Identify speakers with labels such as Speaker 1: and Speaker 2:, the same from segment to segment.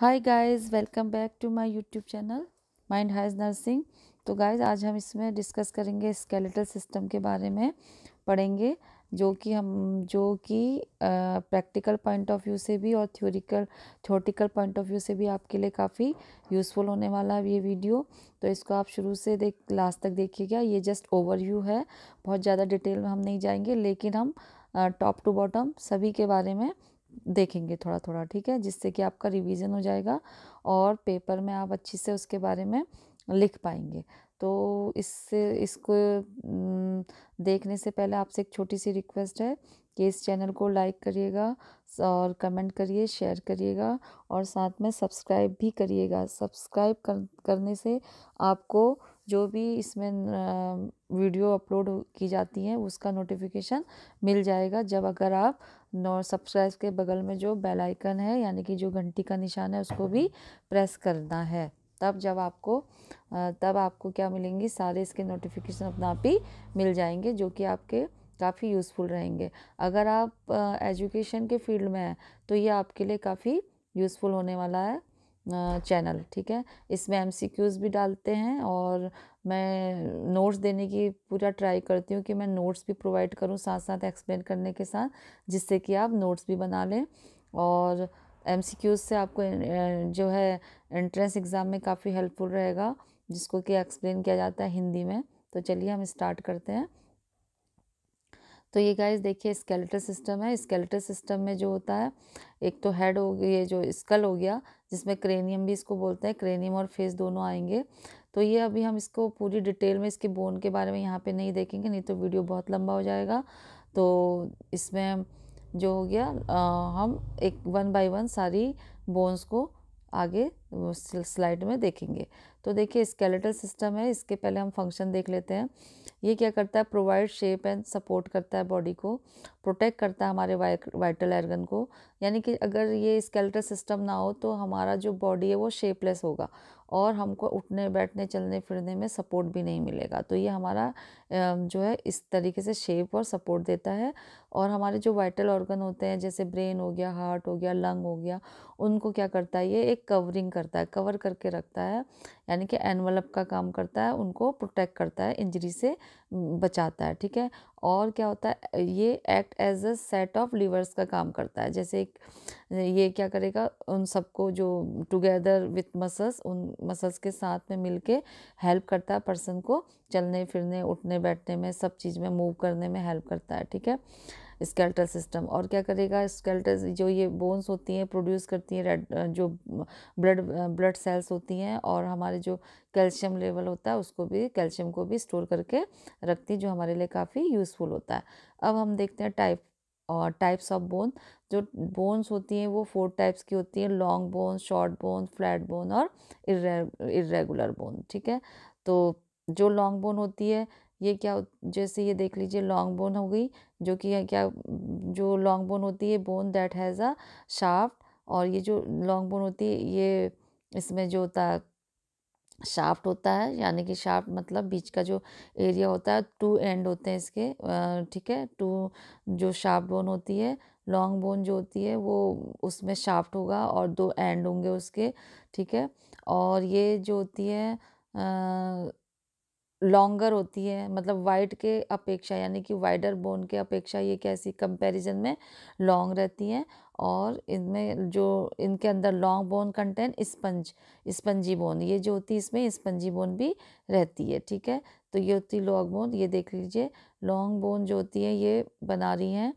Speaker 1: hi guys welcome back to my YouTube channel mind highs nursing तो guys आज हम इसमें डिस्कस करेंगे स्केलेटल सिस्टम के बारे में पढ़ेंगे जो कि हम जो कि प्रैक्टिकल पॉइंट ऑफ व्यू से भी और theoretical theoretical point of view से भी आपके लिए काफ़ी यूज़फुल होने वाला है ये वीडियो तो इसको आप शुरू से देख लास्ट तक देखिएगा ये जस्ट ओवरव्यू है बहुत ज़्यादा डिटेल में हम नहीं जाएंगे लेकिन हम टॉप टू बॉटम सभी के बारे में देखेंगे थोड़ा थोड़ा ठीक है जिससे कि आपका रिवीजन हो जाएगा और पेपर में आप अच्छे से उसके बारे में लिख पाएंगे तो इससे इसको देखने से पहले आपसे एक छोटी सी रिक्वेस्ट है कि इस चैनल को लाइक करिएगा और कमेंट करिए शेयर करिएगा और साथ में सब्सक्राइब भी करिएगा सब्सक्राइब कर, करने से आपको जो भी इसमें वीडियो अपलोड की जाती हैं उसका नोटिफिकेशन मिल जाएगा जब अगर आप नौ सब्सक्राइब के बगल में जो बेल आइकन है यानी कि जो घंटी का निशान है उसको भी प्रेस करना है तब जब आपको तब आपको क्या मिलेंगी सारे इसके नोटिफिकेशन अपना आप ही मिल जाएंगे जो कि आपके काफ़ी यूज़फुल रहेंगे अगर आप एजुकेशन के फील्ड में हैं तो ये आपके लिए काफ़ी यूज़फुल होने वाला है चैनल ठीक है इसमें एम सी क्यूज़ भी डालते हैं और मैं नोट्स देने की पूरा ट्राई करती हूँ कि मैं नोट्स भी प्रोवाइड करूँ साथ साथ एक्सप्लेन करने के साथ जिससे कि आप नोट्स भी बना लें और एम सी क्यूज़ से आपको जो है एंट्रेंस एग्ज़ाम में काफ़ी हेल्पफुल रहेगा जिसको कि एक्सप्लेन किया जाता है हिंदी में तो चलिए हम स्टार्ट करते हैं तो ये गाइस देखिए स्केलेटल सिस्टम है स्केलेटल सिस्टम में जो होता है एक तो हेड हो गई ये जो स्कल हो गया जिसमें क्रेनियम भी इसको बोलते हैं क्रेनियम और फेस दोनों आएंगे तो ये अभी हम इसको पूरी डिटेल में इसके बोन के बारे में यहाँ पे नहीं देखेंगे नहीं तो वीडियो बहुत लंबा हो जाएगा तो इसमें जो हो गया आ, हम एक वन बाय वन सारी बोन्स को आगे स्लाइड में देखेंगे तो देखिए स्केलेटल सिस्टम है इसके पहले हम फंक्शन देख लेते हैं ये क्या करता है प्रोवाइड शेप एंड सपोर्ट करता है बॉडी को प्रोटेक्ट करता है हमारे वाइटल एर्गन को यानी कि अगर ये स्केलेटल सिस्टम ना हो तो हमारा जो बॉडी है वो शेपलेस होगा और हमको उठने बैठने चलने फिरने में सपोर्ट भी नहीं मिलेगा तो ये हमारा जो है इस तरीके से शेप और सपोर्ट देता है और हमारे जो वाइटल ऑर्गन होते हैं जैसे ब्रेन हो गया हार्ट हो गया लंग हो गया उनको क्या करता है ये एक कवरिंग करता है कवर करके रखता है यानी कि एनवलप का काम करता है उनको प्रोटेक्ट करता है इंजरी से बचाता है ठीक है और क्या होता है ये act as a set of levers का काम करता है जैसे एक ये क्या करेगा उन सबको जो टुगेदर विथ मसल्स उन मसल्स के साथ में मिल हेल्प करता है पर्सन को चलने फिरने उठने बैठने में सब चीज़ में मूव करने में हेल्प करता है ठीक है स्केल्टल सिस्टम और क्या करेगा स्केल्टल जो ये बोन्स होती हैं प्रोड्यूस करती हैं रेड जो ब्लड ब्लड सेल्स होती हैं और हमारे जो कैल्शियम लेवल होता है उसको भी कैल्शियम को भी स्टोर करके रखती हैं जो हमारे लिए काफ़ी यूज़फुल होता है अब हम देखते हैं टाइप और टाइप्स ऑफ बोन जो बोन्स होती हैं वो फोर टाइप्स की होती हैं long bone short bone flat bone और इरेगुलर बोन ठीक है तो जो लॉन्ग बोन होती है ये क्या जैसे ये देख लीजिए लॉन्ग बोन हो गई जो कि क्या जो लॉन्ग बोन होती है bone that has a shaft और ये जो लॉन्ग बोन होती है ये इसमें जो होता है शाफ्ट होता है यानी कि शाफ्ट मतलब बीच का जो एरिया होता है टू एंड होते हैं इसके ठीक है टू जो शाफ्ट बोन होती है लॉन्ग बोन जो होती है वो उसमें शाफ्ट होगा और दो एंड होंगे उसके ठीक है और ये जो होती है लॉन्गर होती है मतलब वाइड के अपेक्षा यानी कि वाइडर बोन के अपेक्षा ये कैसी कंपैरिजन में लॉन्ग रहती हैं और इनमें जो इनके अंदर long bone content sponge spongy bone ये जो होती है इसमें स्पंजी बोन भी रहती है ठीक है तो ये होती है लॉन्ग बोन ये देख लीजिए लॉन्ग बोन जो होती है ये बना रही हैं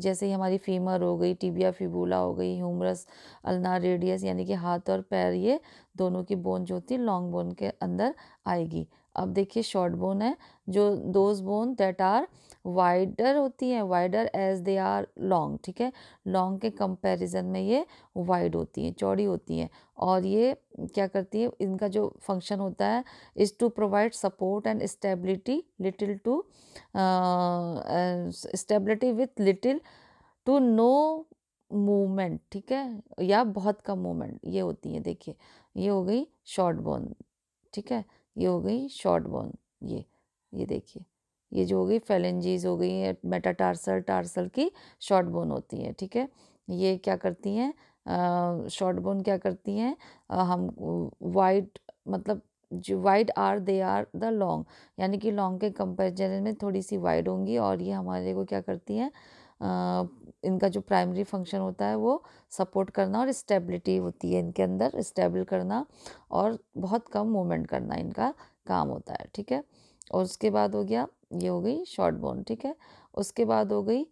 Speaker 1: जैसे ही हमारी फीमर हो गई टीबिया फिबूला हो गई ह्यूमरस अलना रेडियस यानी कि हाथ और पैर ये दोनों की बोन जो होती है लॉन्ग बोन के अंदर आएगी अब देखिए शॉर्ट बोन है जो those bone that are wider होती हैं wider as they are long ठीक है लॉन्ग के कंपैरिजन में ये वाइड होती हैं चौड़ी होती हैं और ये क्या करती है इनका जो फंक्शन होता है is to provide support and stability little to stability with little to no movement ठीक है या बहुत कम मूवमेंट ये होती है देखिए ये हो गई शॉर्ट बोन ठीक है ये हो गई शॉर्ट बोन ये ये देखिए ये जो हो गई फेलेंजीज हो गई है मेटाटार्सल टार्सल की शॉर्ट बोन होती है ठीक है ये क्या करती हैं शॉर्ट बोन क्या करती हैं हम वाइड मतलब जो wide are they are the long यानी कि लॉन्ग के कंपेरिजन में थोड़ी सी वाइड होंगी और ये हमारे को क्या करती हैं इनका जो प्राइमरी फंक्शन होता है वो सपोर्ट करना और स्टेबिलिटी होती है इनके अंदर स्टेबल करना और बहुत कम मूवमेंट करना इनका काम होता है ठीक है और उसके बाद हो गया ये हो गई शॉर्ट बोन ठीक है उसके बाद हो गई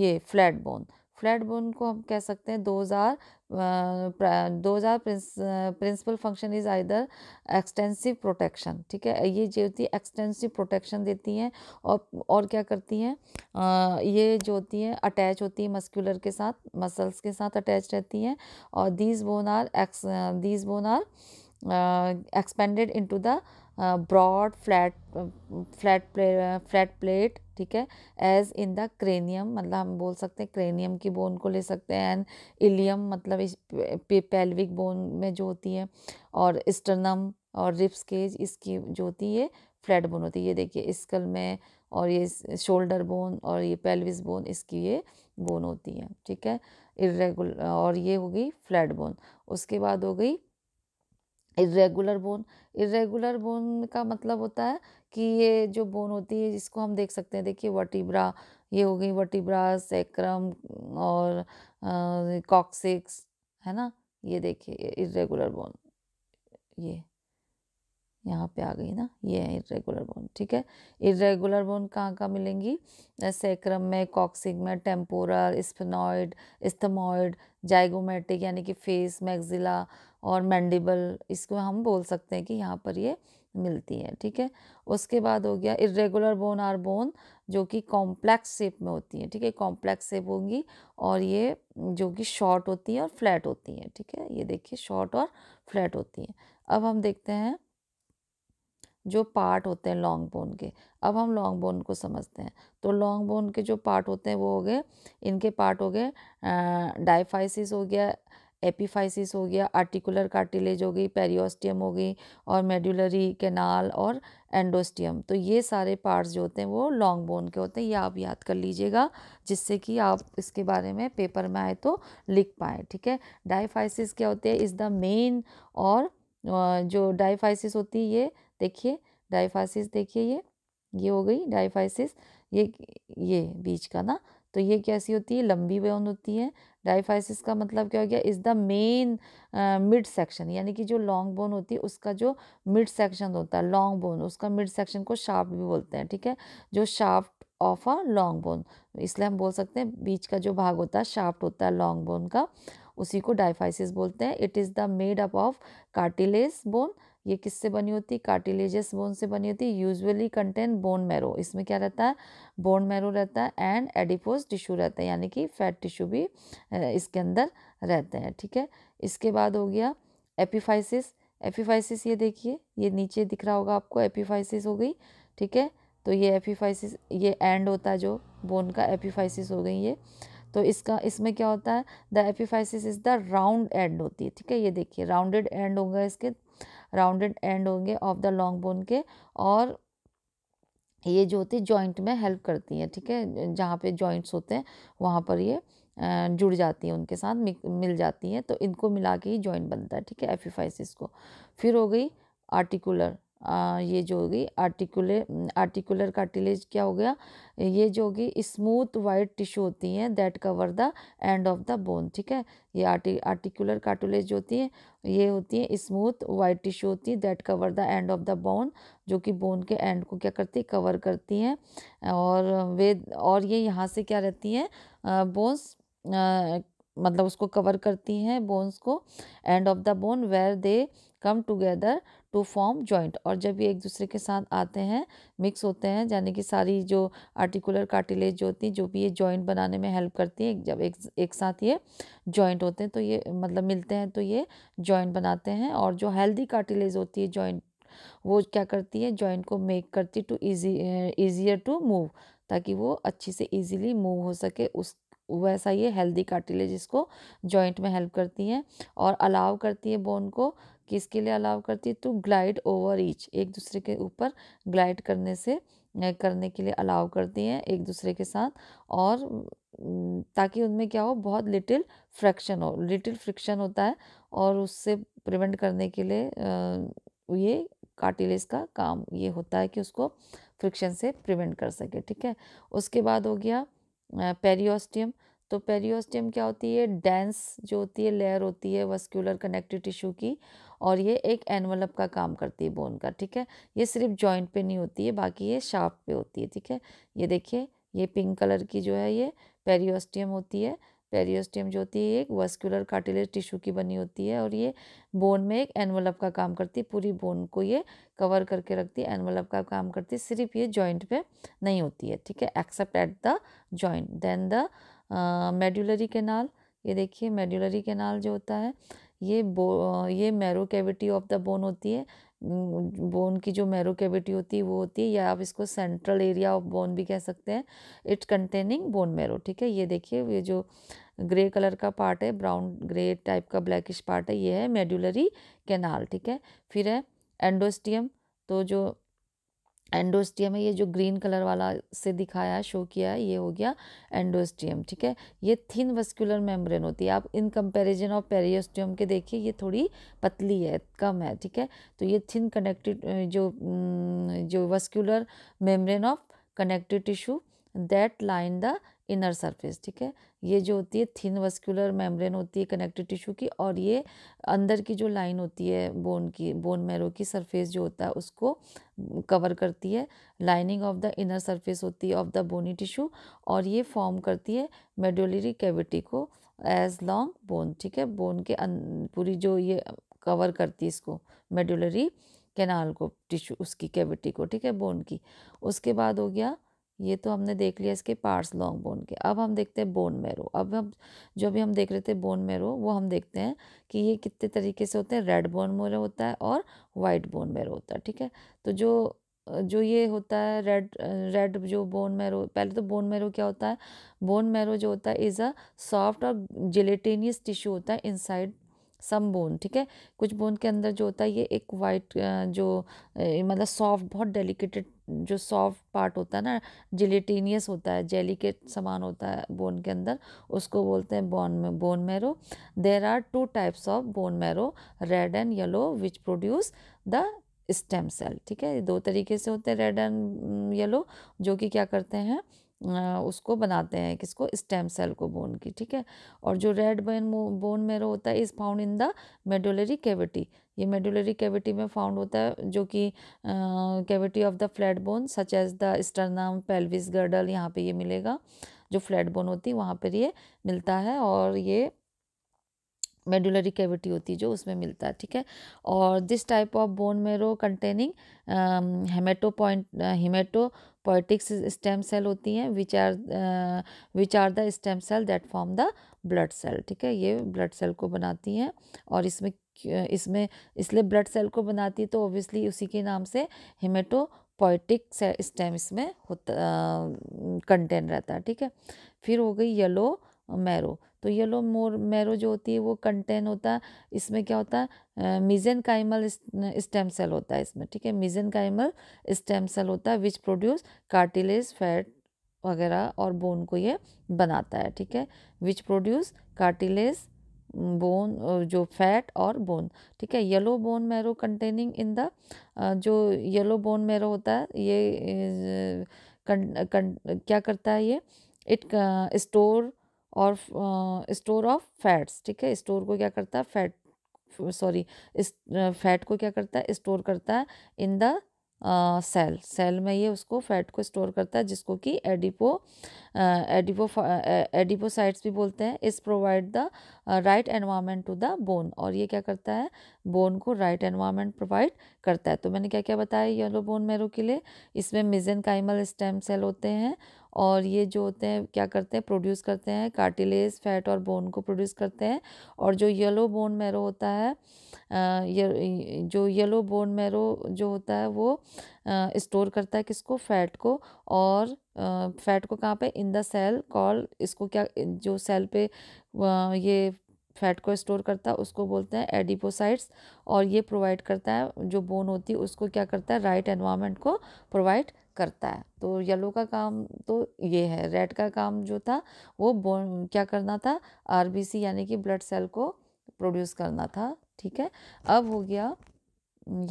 Speaker 1: ये फ्लैट बोन फ्लैट बोन को हम कह सकते हैं those are those are principal function is either extensive protection ठीक है ये जो होती है एक्सटेंसिव प्रोटेक्शन देती हैं और और क्या करती हैं ये जो होती हैं अटैच होती है मस्कुलर के साथ मसल्स के साथ अटैच रहती हैं और these bone are ex these bone are expanded into the broad flat flat play flat plate ठीक है एज इन द क्रेनियम मतलब हम बोल सकते हैं क्रेनियम की बोन को ले सकते हैं एंड इलियम मतलब इस पेल्विक बोन में जो होती है और स्टर्नम और रिप्स केज इसकी जो होती है फ्लैट बोन होती है ये देखिए स्कल में और ये शोल्डर बोन और ये पेल्विस बोन इसकी ये बोन होती है ठीक है इरेगुलर और ये हो गई फ्लैट बोन उसके बाद हो गई इरेगुलर बोन इरेगुलर बोन का मतलब होता है कि ये जो बोन होती है जिसको हम देख सकते हैं देखिए वटिब्रा ये हो गई वटिब्रा सेक्रम और कॉक्सिक्स है ना ये देखिए इरेगुलर बोन ये यहाँ पे आ गई ना ये है इरेगुलर बोन ठीक है इरेगुलर बोन कहाँ कहाँ मिलेंगी सेक्रम में कॉक्सिक में टेम्पोरल स्पिनॉइड इस्थमॉइड जाइगोमेटिक यानी कि फेस मैगजिला और मैंडिबल इसको हम बोल सकते हैं कि यहाँ पर ये मिलती है ठीक है उसके बाद हो गया इरेगुलर बोन आर बोन जो कि कॉम्प्लेक्स शेप में होती है ठीक है कॉम्प्लेक्स शेप होंगी और ये जो कि शॉर्ट होती है और फ्लैट होती है ठीक है ये देखिए शॉर्ट और फ्लैट होती है अब हम देखते हैं जो पार्ट होते हैं लॉन्ग बोन के अब हम लॉन्ग बोन को समझते हैं तो लॉन्ग बोन के जो पार्ट होते हैं वो हो गए इनके पार्ट हो गए डाइफाइसिस हो गया एपीफाइसिस हो गया आर्टिकुलर कार्टिलेज हो गई पेरियोस्टियम हो गई और मेडुलरी कैनाल और एंडोस्टियम तो ये सारे पार्ट्स जो होते हैं वो लॉन्ग बोन के होते हैं ये आप याद कर लीजिएगा जिससे कि आप इसके बारे में पेपर में आए तो लिख पाए ठीक है डाइफाइसिस क्या होती है इज़ द मेन और जो डाइफाइसिस होती है ये देखिए डाइफाइसिस देखिए ये ये हो गई डाइफाइसिस ये ये बीच का ना तो ये कैसी होती है लंबी बोन होती है डाइफाइसिस का मतलब क्या हो गया is the main mid section यानी कि जो लॉन्ग बोन होती है उसका जो मिड सेक्शन होता है लॉन्ग बोन उसका मिड सेक्शन को शाफ्ट भी बोलते हैं ठीक है जो shaft of a long bone इसलिए हम बोल सकते हैं बीच का जो भाग होता है शाफ्ट होता है लॉन्ग बोन का उसी को डाइफाइसिस बोलते हैं it is the made up of cartilage bone ये किससे बनी होती है कार्टिलेजस बोन से बनी होती है यूजुअली कंटेन बोन मैरो इसमें क्या रहता है बोन मैरो रहता है एंड एडिपोज टिश्यू रहता है यानी कि फैट टिश्यू भी इसके अंदर रहते हैं ठीक है इसके बाद हो गया एपिफाइसिस एपिफाइसिस ये देखिए ये नीचे दिख रहा होगा आपको एपिफाइसिस हो गई ठीक है तो ये एपिफाइसिस ये एंड होता है जो बोन का एपिफाइसिस हो गई ये तो इसका इसमें क्या होता है the epiphysis is the round end होती है ठीक है ये देखिए राउंडेड एंड होगा इसके राउंडेड एंड होंगे ऑफ द लॉन्ग बोन के और ये जो होती है जॉइंट में हेल्प करती है ठीक है जहाँ पे जॉइंट्स होते हैं वहाँ पर ये जुड़ जाती है उनके साथ मिल जाती है तो इनको मिला के ही जॉइंट बनता है ठीक है एफिफाइसिस को फिर हो गई आर्टिकुलर आ, ये जो होगी आर्टिकुलर आर्टिकुलर कार्टिलेज क्या हो गया ये जो होगी स्मूथ वाइट टिश्यू होती हैं that cover the end of the bone ठीक है ये आर्टी आर्टिकुलर कार्टिलेज होती है ये होती है स्मूथ वाइट टिश्यू होती है that cover the end of the bone जो कि बोन के एंड को क्या करती है कवर करती हैं और वे और ये यहाँ से क्या रहती हैं बोन्स मतलब उसको कवर करती हैं बोन्स को end of the bone where they come together to form joint और जब ये एक दूसरे के साथ आते हैं मिक्स होते हैं यानी कि सारी जो आर्टिकुलर कार्टिलेज जो होती हैं जो भी ये जॉइंट बनाने में हेल्प करती हैं जब एक एक साथ ये जॉइंट होते हैं तो ये मतलब मिलते हैं तो ये जॉइंट बनाते हैं और जो हेल्दी कार्टिलेज होती है जॉइंट वो क्या करती है जॉइंट को मेक करती to easy easier to move ताकि वो अच्छी से ईजीली मूव हो सके उस वैसा ये हेल्दी कार्टिलेज इसको जॉइंट में हेल्प करती हैं और अलाव करती है बोन को किसके लिए अलाव करती है टू ग्लाइड ओवर ईच एक दूसरे के ऊपर ग्लाइड करने से करने के लिए अलाव करती हैं एक दूसरे के साथ और ताकि उनमें क्या हो बहुत लिटिल फ्रैक्शन हो लिटिल फ्रिक्शन होता है और उससे प्रिवेंट करने के लिए ये कार्टिलेज का काम ये होता है कि उसको फ्रिक्शन से प्रिवेंट कर सके ठीक है उसके बाद हो गया पेरियोस्टियम तो पेरियोस्टियम क्या होती है डेंस जो होती है लेयर होती है वस्क्यूलर कनेक्टिव टिश्यू की और ये एक एनवलप का काम करती है बोन का ठीक है ये सिर्फ जॉइंट पे नहीं होती है बाकी ये शाफ्ट पे होती है ठीक है ये देखिए ये पिंक कलर की जो है ये पेरियोस्टियम होती है पेरियोस्टियम जो होती है एक वस्कुलर कार्टिलेज टिश्यू की बनी होती है और ये बोन में एक एनवलप का काम करती है पूरी बोन को ये कवर करके रखती है एनवलप का काम करती है सिर्फ ये जॉइंट पे नहीं होती है ठीक है except at the joint then the medullary canal ये देखिए मेडुलरी केनाल जो होता है ये बो ये marrow cavity of the bone होती है बोन की जो मैरो कैविटी होती है वो होती है या आप इसको सेंट्रल एरिया ऑफ बोन भी कह सकते हैं इट्स कंटेनिंग बोन मैरो ठीक है ये देखिए ये जो ग्रे कलर का पार्ट है ब्राउन ग्रे टाइप का ब्लैकिश पार्ट है ये है मेडुलरी कैनाल ठीक है फिर है एंडोस्टियम तो जो एंडोस्टियम है ये जो ग्रीन कलर वाला से दिखाया शो किया है ये हो गया एंडोस्टियम ठीक है ये थिन वस्कुलर मेम्ब्रेन होती है आप इन कंपैरिजन ऑफ पेरियोस्टियम के देखिए ये थोड़ी पतली है कम है ठीक है तो ये थिन कनेक्टेड जो जो vascular membrane of connective tissue that line the inner surface ठीक है ये जो होती है थिन वस्कुलर मेम्ब्रेन होती है कनेक्टिव टिश्यू की और ये अंदर की जो लाइन होती है बोन की बोन मैरो की सरफेस जो होता है उसको कवर करती है lining of the inner surface होती है ऑफ द बोनी टिश्यू और ये फॉर्म करती है मेडोलरी कैविटी को एज लॉन्ग बोन ठीक है बोन के अं, पूरी जो ये कवर करती है इसको मेडुलरी कैनाल को टिश्यू उसकी कैविटी को ठीक है बोन की उसके बाद हो गया ये तो हमने देख लिया इसके पार्ट्स लॉन्ग बोन के अब हम देखते हैं बोन मैरो अब हम जो भी हम देख रहे थे बोन मैरो वो हम देखते हैं कि ये कितने तरीके से होते हैं रेड बोन मैरो होता है और वाइट बोन मैरो होता है ठीक है तो जो जो ये होता है रेड रेड जो बोन मैरो पहले तो बोन मैरो क्या होता है बोन मैरो जो होता है इज़ अ सॉफ्ट और जिलेटेनियस टिश्यू होता है इनसाइड सम बोन ठीक है कुछ बोन के अंदर जो होता है ये एक वाइट जो मतलब सॉफ्ट बहुत डेलिकेटेड जो सॉफ्ट पार्ट होता है ना जिलेटीनियस होता है जेली के समान होता है बोन के अंदर उसको बोलते हैं बोन में bone marrow there are two types of bone marrow red and yellow which produce the stem cell ठीक है दो तरीके से होते हैं रेड एंड येलो जो कि क्या करते हैं उसको बनाते हैं किसको स्टेम सेल को बोन की ठीक है और जो रेड बोन बोन मेरो होता है is found in the medullary cavity ये मेडुलरी कैविटी में फाउंड होता है जो कि cavity of the flat bone such as the sternum pelvis girdle यहाँ पे ये मिलेगा जो फ्लैट बोन होती है वहाँ पर ये मिलता है और ये मेडुलरी कैविटी होती है जो उसमें मिलता है ठीक है और this type of bone marrow containing hemato point hemato poietics stem cell होती हैं which are which are the stem cell that form the blood cell ठीक है ये ब्लड सेल को बनाती हैं और इसमें इसमें इसलिए ब्लड सेल को बनाती है तो ऑब्वियसली उसी के नाम से हेमेटो पॉइटिक स्टेम इसमें होता कंटेन uh, रहता है ठीक है फिर हो गई येलो मैरो तो येलो मोर मैरो जो होती है वो कंटेन होता है इसमें क्या होता है मिजन काइमल स्टेम सेल होता है इसमें ठीक है मिजन काइमल स्टेम सेल होता है विच प्रोड्यूस कार्टिलेज फैट वगैरह और बोन को ये बनाता है ठीक है विच प्रोड्यूस कार्टिलेज बोन जो फैट और बोन ठीक है yellow bone marrow containing in the जो येलो बोन मैरो होता है ये कं, कं, क्या करता है ये इट स्टोर और स्टोर ऑफ फैट्स ठीक है स्टोर को क्या करता है फैट सॉरी इस फैट को क्या करता है स्टोर करता है इन द सेल सेल में ये उसको फैट को स्टोर करता है जिसको कि एडिपो एडिपो एडिपोसाइट्स भी बोलते हैं इस provide the right environment to the bone और ये क्या करता है बोन को राइट एनवायरमेंट प्रोवाइड करता है तो मैंने क्या क्या बताया येलो बोन मेरो के लिए इसमें मिजन काइमल स्टेम सेल होते हैं और ये जो होते हैं क्या करते हैं प्रोड्यूस करते हैं कार्टिलेज फैट और बोन को प्रोड्यूस करते हैं और जो येलो बोन मैरो होता है ये जो येलो बोन मैरो जो होता है वो स्टोर करता है किसको फैट को और फैट को कहाँ पे इन द सेल कॉल इसको क्या जो सेल पे ये फैट को स्टोर करता है उसको बोलते हैं एडिपोसाइट्स और ये प्रोवाइड करता है जो बोन होती है उसको क्या करता है राइट एनवायरनमेंट को प्रोवाइड करता है तो येलो का काम तो ये है रेड का काम जो था वो बोन क्या करना था आरबीसी यानी कि ब्लड सेल को प्रोड्यूस करना था ठीक है अब हो गया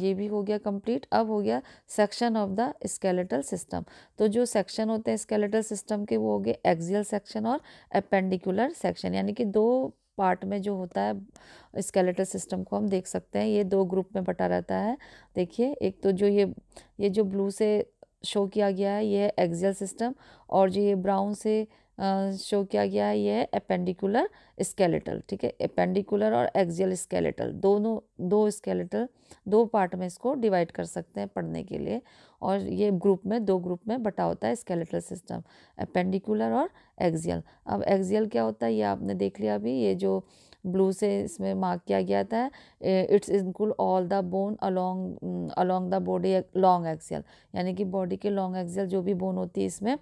Speaker 1: ये भी हो गया कंप्लीट अब हो गया section of the skeletal system तो जो सेक्शन होते हैं स्केलेटल सिस्टम के वो हो गए एक्जियल सेक्शन और अपेंडिकुलर सेक्शन यानी कि दो पार्ट में जो होता है स्केलेटल सिस्टम को हम देख सकते हैं ये दो ग्रुप में बटा रहता है देखिए एक तो जो ये ये जो ब्लू से शो किया गया है ये है एक्जियल सिस्टम और जो ये ब्राउन से शो किया गया है ये है अपेंडिकुलर स्केलेटल ठीक है अपेंडिकुलर और एक्जियल स्केलेटल दोनों दो स्केलेटल दो पार्ट में इसको डिवाइड कर सकते हैं पढ़ने के लिए और ये ग्रुप में दो ग्रुप में बटा होता है स्केलेटल सिस्टम अपेंडिकुलर और एक्जियल अब एक्जियल क्या होता है ये आपने देख लिया अभी ये जो ब्लू से इसमें मार्क किया गया था it's include all the bone along along the body long axial यानी कि बॉडी के लॉन्ग एक्सियल जो भी बोन होती है इसमें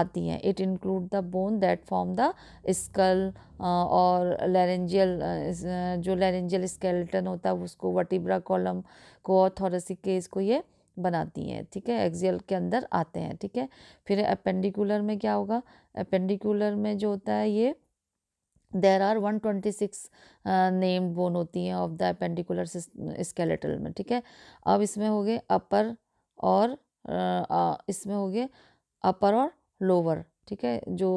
Speaker 1: आती हैं it include the bone that form the skull और लेरेंजियल जो लेरेंजियल स्केलेटन होता है उसको वटिब्रा कॉलम को और थोरसिक केस को ये बनाती हैं ठीक है एक्सियल के अंदर आते हैं ठीक है फिर अपेंडिकुलर में क्या होगा अपेंडिकुलर में जो होता है ये there are one twenty six name bone होती हैं ऑफ द अपेंडिकुलर स्केलेटल में ठीक है अब इसमें हो गए अपर और uh, इसमें हो गए अपर और लोअर ठीक है जो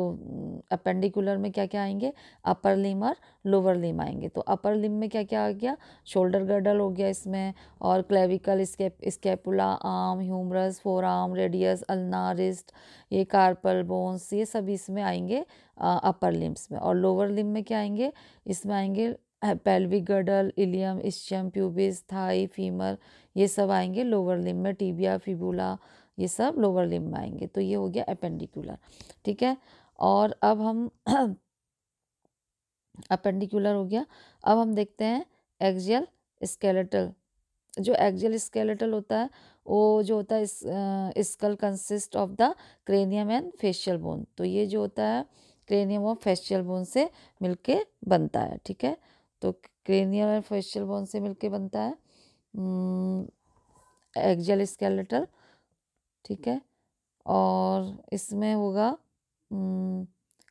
Speaker 1: अपेंडिकुलर में क्या क्या आएंगे अपर लिम और लोअर लिम आएंगे तो अपर लिम में क्या क्या आ गया शोल्डर गर्डल हो गया इसमें और clavicle scapula arm humerus forearm radius ulna wrist ये कार्पल बोन्स ये सब इसमें आएंगे अपर लिम्स में और लोअर लिम में क्या आएंगे इसमें आएंगे pelvic girdle ilium ischium pubis thigh femur ये सब आएंगे लोअर लिम में टीबिया फिबूला ये सब लोअर लिम में आएंगे तो ये हो गया अपेंडिकुलर ठीक है और अब हम अपेंडिकुलर हो गया अब हम देखते हैं एक्जियल स्केलेटल जो एक्जियल स्केलेटल होता है वो जो होता है skull consist of the cranium and facial bone तो ये जो होता है क्रेनियम और फेशियल बोन से मिलके बनता है ठीक है तो क्रेनियम एंड फेशियल बोन से मिलके बनता है एक्जियल स्केलेटल ठीक है और इसमें होगा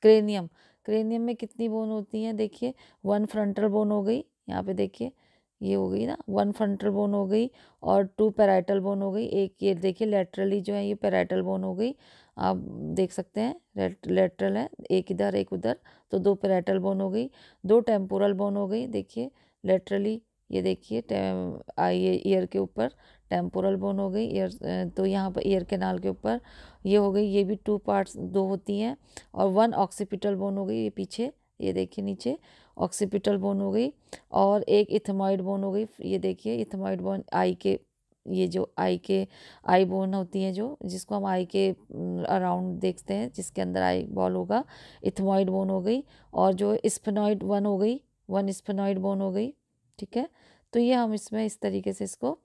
Speaker 1: क्रेनियम क्रेनियम में कितनी बोन होती हैं देखिए वन फ्रंटल बोन हो गई यहाँ पे देखिए ये हो गई ना वन फ्रंटल बोन हो गई और टू पैराइटल बोन हो गई एक ये देखिए लेटरली जो है ये पैराइटल बोन हो गई आप देख सकते हैं लेटरल है एक इधर एक उधर तो दो पैराइटल बोन हो गई दो टेम्पोरल बोन हो गई देखिए लेटरली ये देखिए आई ईयर के ऊपर टेम्पोरल बोन हो गई ईयर तो यहाँ पर ईयर केनाल के ऊपर ये हो गई ये भी टू पार्ट्स दो होती हैं और वन ऑक्सीपिटल बोन हो गई ये पीछे ये देखिए नीचे ऑक्सीपिटल बोन हो गई और एक इथमॉइड बोन हो गई ये देखिए इथमॉइड बोन आई के ये जो आई के आई बोन होती है जो जिसको हम आई के अराउंड देखते हैं जिसके अंदर आई बॉल होगा इथमॉइड बोन हो गई और जो स्फेनॉइड वन हो गई वन स्फेनॉइड बोन हो गई ठीक है तो ये हम इसमें इस तरीके से इसको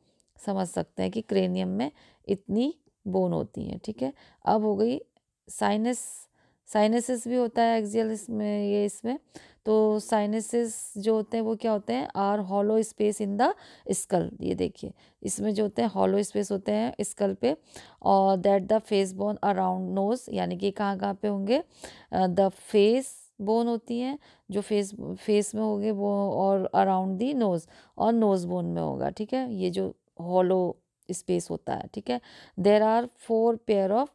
Speaker 1: समझ सकते हैं कि क्रेनियम में इतनी बोन होती हैं ठीक है अब हो गई साइनस साइनसिस भी होता है एक्जियल इसमें ये इसमें तो साइनसिस जो होते हैं वो क्या होते हैं are hollow space in the skull ये देखिए इसमें जो होते हैं हॉलो स्पेस होते हैं स्कल पे और that the face bone around nose यानी कि कहाँ कहाँ पे होंगे द फेस बोन होती हैं जो फेस फेस में होगी वो और अराउंड दी नोज़ और नोज़ बोन में होगा ठीक है ये जो हॉलो स्पेस होता है ठीक है there are four pair of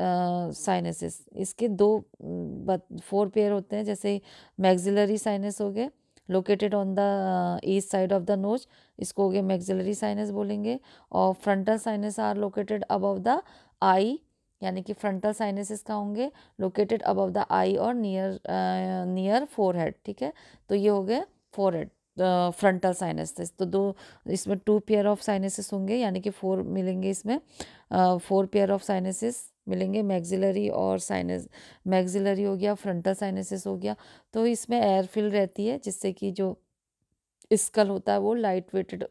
Speaker 1: sinuses इसके दो फोर पेयर होते हैं जैसे मैग्जिलरी साइनस हो गए located on the east side of the nose इसको हो गए मैग्जिलरी साइनस बोलेंगे और frontal sinus are located above the eye यानी कि फ्रंटल साइनसिस का होंगे लोकेटेड अबव द आई और नियर नियर फोर ठीक है तो ये हो गए फोर हेड फ्रंटल साइनसिस तो दो इसमें टू पेयर ऑफ साइनसिस होंगे यानी कि फोर मिलेंगे इसमें फोर पेयर ऑफ साइनसिस मिलेंगे मैग्जिलरी और साइनस मैग्जिलरी हो गया फ्रंटल साइनसिस हो गया तो इसमें एयर फिल रहती है जिससे कि जो स्कल होता है वो लाइट वेटेड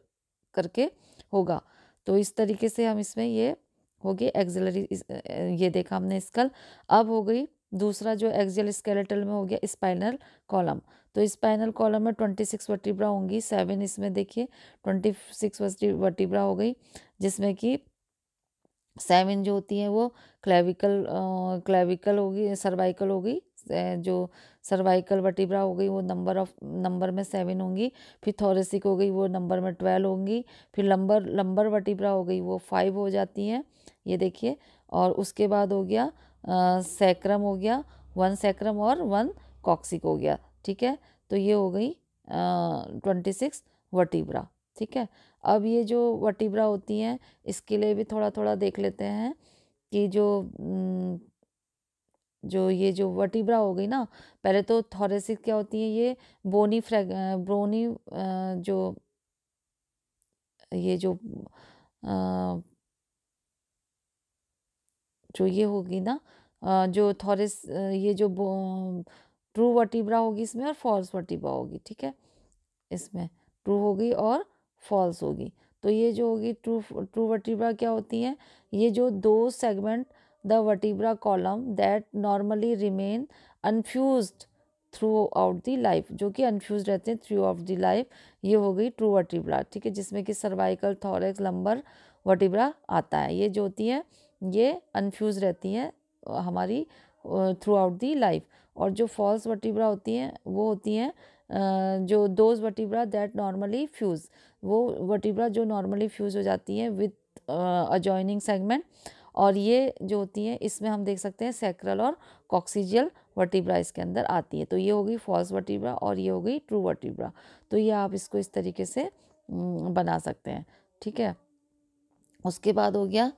Speaker 1: करके होगा तो इस तरीके से हम इसमें ये हो गई एक्सिलरी ये देखा हमने स्कल अब हो गई दूसरा जो एक्सियल स्केलेटल में हो गया स्पाइनल कॉलम तो स्पाइनल कॉलम में ट्वेंटी सिक्स वर्टिब्रा होंगी सेवन इसमें देखिए ट्वेंटी सिक्स वर्टिब्रा हो गई जिसमें कि सेवन जो होती है वो क्लेविकल क्लेविकल होगी सर्वाइकल होगी जो सर्वाइकल वटिब्रा हो गई वो नंबर ऑफ नंबर में सेवन होंगी फिर थोरेसिक हो गई वो नंबर में ट्वेल्व होंगी फिर लंबर लंबर वटिब्रा हो गई वो फाइव हो जाती हैं ये देखिए और उसके बाद हो गया सैक्रम हो गया वन सैक्रम और वन कॉक्सिक हो गया ठीक है तो ये हो गई ट्वेंटी सिक्स वटिब्रा ठीक है अब ये जो वटिब्रा होती हैं इसके लिए भी थोड़ा थोड़ा देख लेते हैं कि जो जो ये जो वटिब्रा हो गई ना पहले तो थोरेसिक क्या होती है ये बोनी फ्रैग ब्रोनी जो ये जो जो ये होगी ना जो थॉरेस ये जो ट्रू वटिब्रा होगी इसमें और फॉल्स वर्टिब्रा होगी ठीक है इसमें ट्रू होगी और फॉल्स होगी तो ये जो होगी ट्रू ट्रू वर्टिब्रा क्या होती है ये जो दो segment the vertebra column that normally remain unfused throughout the life जो कि अनफ्यूज रहते हैं थ्रू आउट दी लाइफ ये हो गई ट्रू वर्टिब्रा ठीक है जिसमें कि सर्वाइकल थॉरेक्स लंबर वर्टिब्रा आता है ये जो होती हैं ये अनफ्यूज रहती हैं हमारी थ्रू आउट दी लाइफ और जो फॉल्स वर्टिब्रा होती हैं वो होती हैं जो those vertebra that normally fuse वो वर्टिब्रा जो नॉर्मली फ्यूज़ हो जाती हैं विथ अजॉइनिंग सेगमेंट और ये जो होती हैं इसमें हम देख सकते हैं सैक्रल और कॉक्सीजियल वर्टिब्रा इसके अंदर आती है तो ये हो गई फॉल्स वर्टिब्रा और ये हो गई ट्रू वर्टिब्रा तो ये आप इसको इस तरीके से बना सकते हैं ठीक है उसके बाद हो गया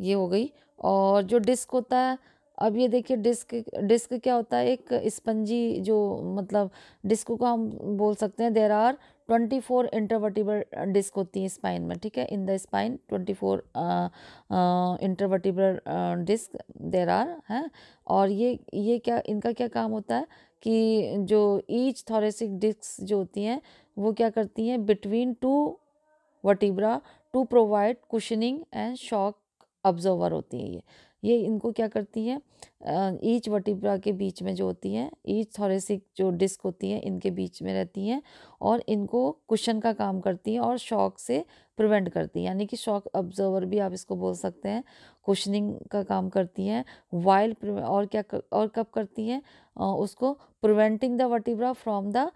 Speaker 1: ये हो गई और जो डिस्क होता है अब ये देखिए डिस्क डिस्क क्या होता है एक स्पंजी जो मतलब डिस्क को हम बोल सकते हैं there are twenty four intervertebral disc uh, होती है स्पाइन में ठीक है in the spine twenty four intervertebral disc there are हैं और ये ये क्या इनका क्या काम होता है कि जो ईच थॉरेसिक डिस्क जो होती हैं वो क्या करती हैं between two vertebra to provide cushioning and shock observer होती हैं ये ये इनको क्या करती है ईच वटिब्रा के बीच में जो होती है ईच थोरेसिक जो डिस्क होती है इनके बीच में रहती हैं और इनको कुशन का काम करती हैं और शॉक से प्रिवेंट करती हैं यानी कि शॉक ऑब्जर्वर भी आप इसको बोल सकते हैं कुशनिंग का काम करती हैं वाइल और क्या कर, और कब करती हैं उसको preventing the vertebra from the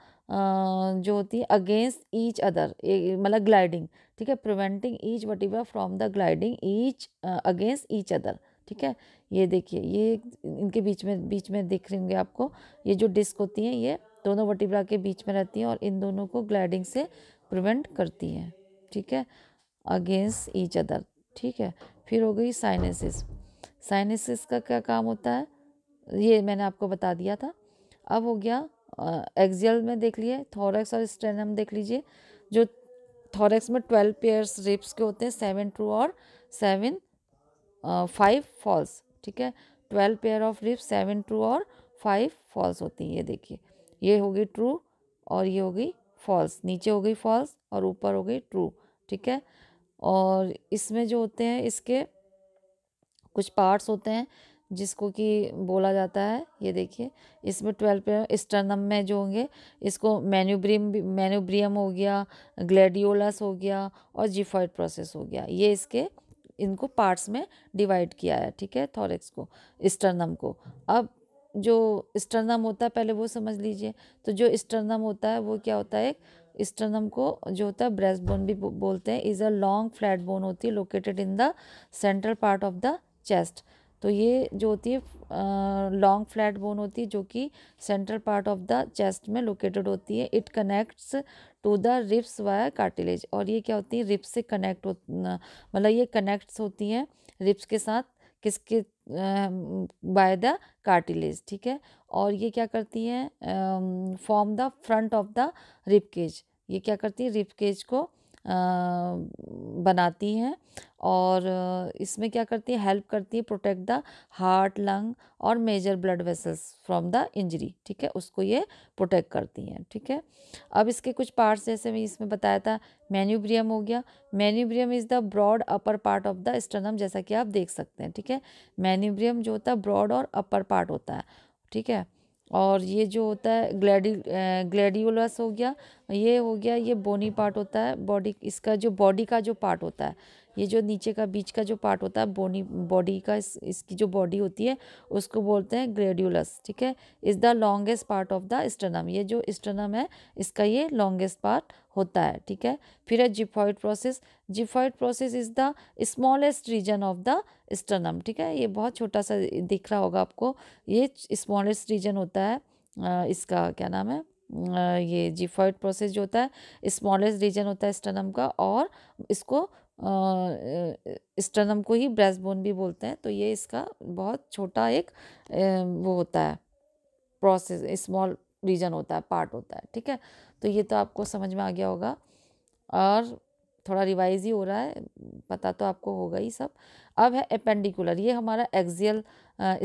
Speaker 1: जो होती है अगेंस्ट ईच अदर मतलब ग्लाइडिंग ठीक है preventing each vertebra from the gliding each against each other ठीक है ये देखिए ये इनके बीच में बीच में दिख रही होंगे आपको ये जो डिस्क होती हैं ये दोनों वटिब्रा के बीच में रहती हैं और इन दोनों को ग्लाइडिंग से प्रिवेंट करती हैं ठीक है अगेंस्ट ईच अदर ठीक है फिर हो गई साइनेसिस साइनेसिस का क्या काम होता है ये मैंने आपको बता दिया था अब हो गया एक्जियल में देख लिए थॉरेक्स और स्टेनम देख लीजिए जो थॉरेक्स में ट्वेल्व पेयर्स रिप्स के होते हैं सेवन ट्रू और सेवन फाइव फॉल्स ठीक है twelve pair of ribs seven true और फाइव फॉल्स होती हैं ये देखिए ये होगी ट्रू और ये होगी फॉल्स नीचे हो गई फॉल्स और ऊपर हो गई ट्रू ठीक है और इसमें जो होते हैं इसके कुछ पार्ट्स होते हैं जिसको कि बोला जाता है ये देखिए इसमें ट्वेल्व पेयर स्टर्नम में जो होंगे इसको मैन्यूब्रियम मैन्यूब्रियम हो गया ग्लेडियोलस हो गया और जिफॉइड प्रोसेस हो गया ये इसके इनको पार्ट्स में डिवाइड किया है ठीक है थॉरिक्स को स्टर्नम को अब जो स्टर्नम होता है पहले वो समझ लीजिए तो जो स्टर्नम होता है वो क्या होता है एक स्टर्नम को जो होता है ब्रेस्ट बोन भी बोलते हैं is a long flat bone होती है located in the central part of the chest तो ये जो होती है लॉन्ग फ्लैट बोन होती है जो कि central part of the chest में लोकेटेड होती है it connects to the ribs via cartilage और ये क्या होती है रिप्स से कनेक्ट हो मतलब ये कनेक्ट्स होती हैं रिप्स के साथ किसके बाय द कार्टिलेज ठीक है और ये क्या करती हैं form the front of the ribcage ये क्या करती है रिपकेज को बनाती हैं और इसमें क्या करती है हेल्प करती है प्रोटेक्ट द हार्ट लंग और major blood vessels from the injury ठीक है उसको ये प्रोटेक्ट करती हैं ठीक है अब इसके कुछ पार्ट्स जैसे मैं इसमें बताया था मैन्यूब्रियम हो गया manubrium is the broad upper part of the sternum जैसा कि आप देख सकते हैं ठीक है मैन्यूब्रियम जो होता है ब्रॉड और अपर पार्ट होता है ठीक है और ये जो होता है ग्लैडी ग्लैडियोलस हो गया ये हो गया ये बोनी पार्ट होता है बॉडी इसका जो बॉडी का जो पार्ट होता है ये जो नीचे का बीच का जो पार्ट होता है बोनी बॉडी का इस, इसकी जो बॉडी होती है उसको बोलते हैं ग्रेड्यूलस ठीक है is the longest part of the sternum ये जो स्टनम है इसका ये लॉन्गेस्ट पार्ट होता है ठीक है फिर है xiphoid process xiphoid process is the smallest region of the sternum ठीक है ये बहुत छोटा सा दिख रहा होगा आपको ये स्मॉलेस्ट रीजन होता है इसका क्या नाम है ये जिफॉइड प्रोसेस जो होता है स्मॉलेस्ट रीजन होता है स्टनम का और इसको स्टर्नम को ही ब्रेस्ट बोन भी बोलते हैं तो ये इसका बहुत छोटा एक वो होता है प्रोसेस स्मॉल रीजन होता है पार्ट होता है ठीक है तो ये तो आपको समझ में आ गया होगा और थोड़ा रिवाइज ही हो रहा है पता तो आपको होगा ही सब अब है अपेंडिकुलर ये हमारा एक्सियल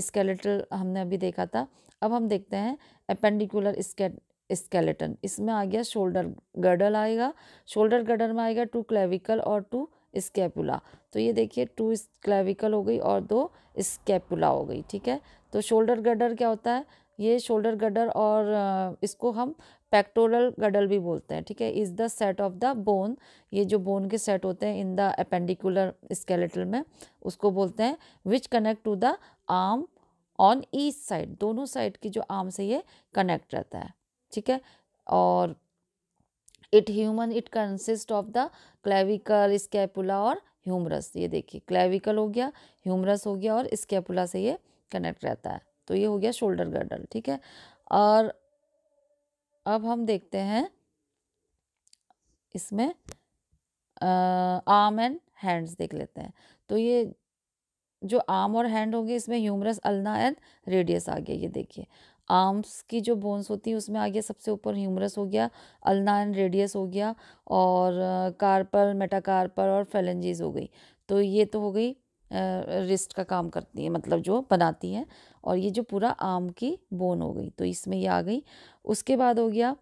Speaker 1: स्केलेटल हमने अभी देखा था अब हम देखते हैं अपेंडिकुलर स्के स्केलेटन इसमें आ गया शोल्डर गर्डल आएगा शोल्डर गर्डल में आएगा टू क्लेविकल और टू स्कैपुला तो ये देखिए टू क्लेविकल हो गई और दो स्कैपुला हो गई ठीक है तो शोल्डर गडर क्या होता है ये शोल्डर गडर और इसको हम पैक्टोरल गडल भी बोलते हैं ठीक है is the set of the bone ये जो बोन के सेट होते हैं इन द अपेंडिकुलर स्केलेटल में उसको बोलते हैं which connect to the arm on each side दोनों साइड की जो आर्म से ये कनेक्ट रहता है ठीक है और it human it consist of the clavicle scapula और ह्यूमरस ये देखिए क्लेविकल हो गया ह्यूमरस हो गया और स्कैपुला से ये कनेक्ट रहता है तो ये हो गया शोल्डर गर्डल ठीक है और अब हम देखते हैं इसमें आर्म एंड हैंड्स देख लेते हैं तो ये जो आर्म और हैंड होंगे इसमें ह्यूमरस अल्ना एंड रेडियस आ गया ये देखिए आर्म्स की जो बोन्स होती हैं उसमें आ गया सबसे ऊपर ह्यूमरस हो गया एंड रेडियस हो गया और कार्पल मेटाकार्पल और फेलेंजीज हो गई तो ये तो हो गई रिस्ट का काम करती है मतलब जो बनाती है और ये जो पूरा आर्म की बोन हो गई तो इसमें ये आ गई उसके बाद हो गया